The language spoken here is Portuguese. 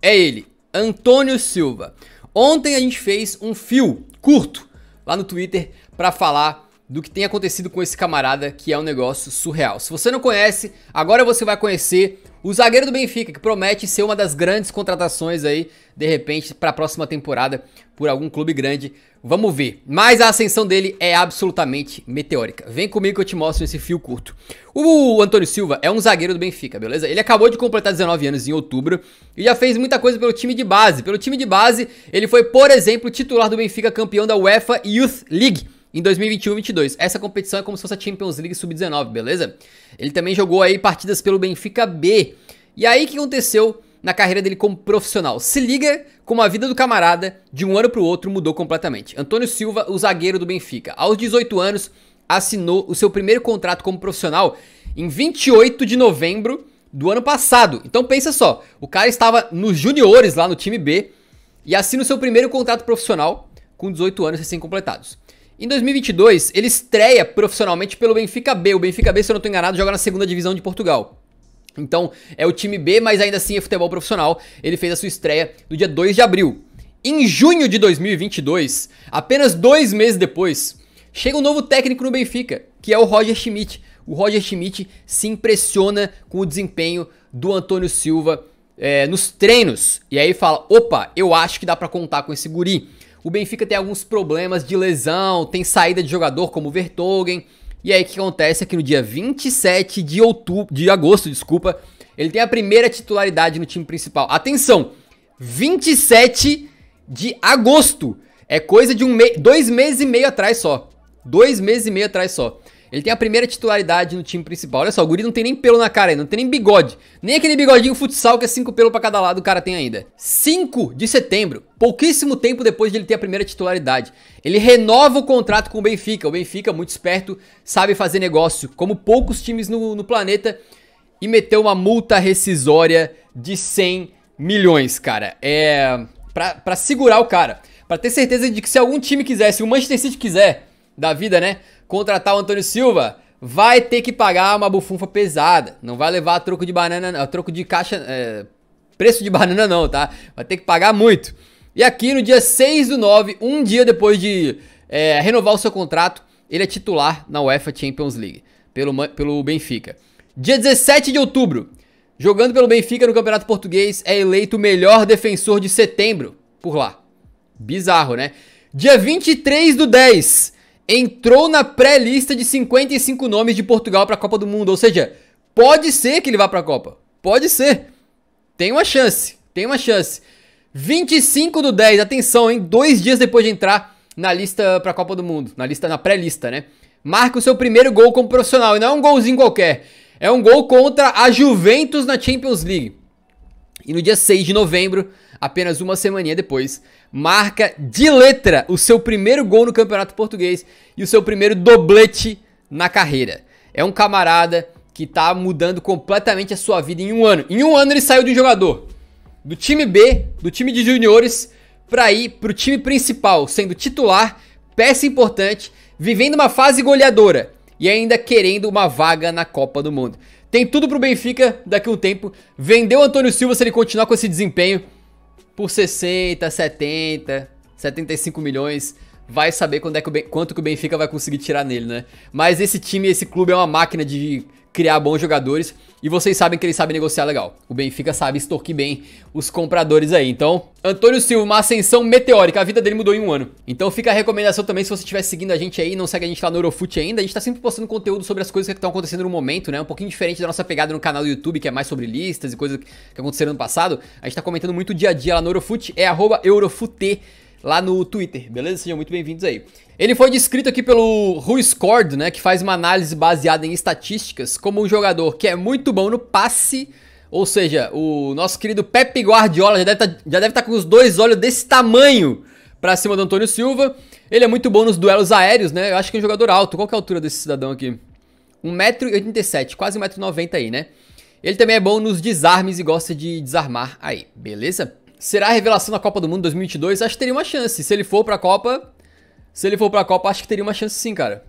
É ele, Antônio Silva. Ontem a gente fez um fio curto lá no Twitter para falar do que tem acontecido com esse camarada, que é um negócio surreal. Se você não conhece, agora você vai conhecer. O zagueiro do Benfica, que promete ser uma das grandes contratações aí, de repente, para a próxima temporada, por algum clube grande. Vamos ver. Mas a ascensão dele é absolutamente meteórica. Vem comigo que eu te mostro esse fio curto. O Antônio Silva é um zagueiro do Benfica, beleza? Ele acabou de completar 19 anos em outubro e já fez muita coisa pelo time de base. Pelo time de base, ele foi, por exemplo, titular do Benfica campeão da UEFA Youth League em 2021 22 2022. Essa competição é como se fosse a Champions League Sub-19, beleza? Ele também jogou aí partidas pelo Benfica B. E aí o que aconteceu na carreira dele como profissional? Se liga como a vida do camarada de um ano para o outro mudou completamente. Antônio Silva, o zagueiro do Benfica, aos 18 anos assinou o seu primeiro contrato como profissional em 28 de novembro do ano passado. Então pensa só, o cara estava nos juniores lá no time B e assina o seu primeiro contrato profissional com 18 anos recém-completados. Em 2022, ele estreia profissionalmente pelo Benfica B. O Benfica B, se eu não estou enganado, joga na segunda divisão de Portugal. Então, é o time B, mas ainda assim é futebol profissional. Ele fez a sua estreia no dia 2 de abril. Em junho de 2022, apenas dois meses depois, chega um novo técnico no Benfica, que é o Roger Schmidt. O Roger Schmidt se impressiona com o desempenho do Antônio Silva é, nos treinos. E aí fala: opa, eu acho que dá para contar com esse guri o Benfica tem alguns problemas de lesão, tem saída de jogador como o Vertogen. E aí o que acontece é que no dia 27 de outubro, de agosto, desculpa, ele tem a primeira titularidade no time principal. Atenção, 27 de agosto. É coisa de um me dois meses e meio atrás só. Dois meses e meio atrás só. Ele tem a primeira titularidade no time principal. Olha só, o guri não tem nem pelo na cara ainda, não tem nem bigode. Nem aquele bigodinho futsal que é cinco pelo para cada lado o cara tem ainda. 5 de setembro, pouquíssimo tempo depois de ele ter a primeira titularidade. Ele renova o contrato com o Benfica. O Benfica, muito esperto, sabe fazer negócio, como poucos times no, no planeta. E meteu uma multa rescisória de 100 milhões, cara. É... Pra, pra segurar o cara. Pra ter certeza de que se algum time quisesse, o Manchester City quiser da vida, né? Contratar o Antônio Silva, vai ter que pagar uma bufunfa pesada. Não vai levar troco de banana, troco de caixa, é, preço de banana não, tá? Vai ter que pagar muito. E aqui no dia 6 do 9, um dia depois de é, renovar o seu contrato, ele é titular na UEFA Champions League, pelo, pelo Benfica. Dia 17 de outubro, jogando pelo Benfica no Campeonato Português, é eleito o melhor defensor de setembro por lá. Bizarro, né? Dia 23 do 10, entrou na pré-lista de 55 nomes de Portugal para a Copa do Mundo. Ou seja, pode ser que ele vá para a Copa. Pode ser. Tem uma chance. Tem uma chance. 25 do 10, atenção, hein? Dois dias depois de entrar na lista para a Copa do Mundo. Na lista, na pré-lista, né? Marca o seu primeiro gol como profissional. E não é um golzinho qualquer. É um gol contra a Juventus na Champions League. E no dia 6 de novembro apenas uma semaninha depois, marca de letra o seu primeiro gol no Campeonato Português e o seu primeiro doblete na carreira. É um camarada que está mudando completamente a sua vida em um ano. Em um ano ele saiu de um jogador do time B, do time de juniores, para ir para o time principal, sendo titular, peça importante, vivendo uma fase goleadora e ainda querendo uma vaga na Copa do Mundo. Tem tudo pro Benfica daqui a um tempo. Vendeu Antônio Silva se ele continuar com esse desempenho por 60, 70, 75 milhões vai saber quando é que o ben, quanto que o Benfica vai conseguir tirar nele, né? Mas esse time, esse clube é uma máquina de criar bons jogadores e vocês sabem que ele sabe negociar legal. O Benfica sabe extorquir bem os compradores aí. Então, Antônio Silva, uma ascensão meteórica. A vida dele mudou em um ano. Então fica a recomendação também se você estiver seguindo a gente aí, não segue a gente lá no Eurofute ainda. A gente tá sempre postando conteúdo sobre as coisas que estão acontecendo no momento, né? Um pouquinho diferente da nossa pegada no canal do YouTube, que é mais sobre listas e coisas que aconteceram no passado. A gente tá comentando muito o dia a dia lá no Eurofute, é arroba Eurofute lá no Twitter, beleza? Sejam muito bem-vindos aí. Ele foi descrito aqui pelo Ruiz Cord, né, que faz uma análise baseada em estatísticas, como um jogador que é muito bom no passe, ou seja, o nosso querido Pepe Guardiola já deve tá, estar tá com os dois olhos desse tamanho para cima do Antônio Silva. Ele é muito bom nos duelos aéreos, né? Eu acho que é um jogador alto. Qual que é a altura desse cidadão aqui? 1,87m, quase 1,90m aí, né? Ele também é bom nos desarmes e gosta de desarmar aí, beleza? será a revelação da Copa do Mundo 2022? Acho que teria uma chance. Se ele for pra Copa, se ele for pra Copa, acho que teria uma chance sim, cara.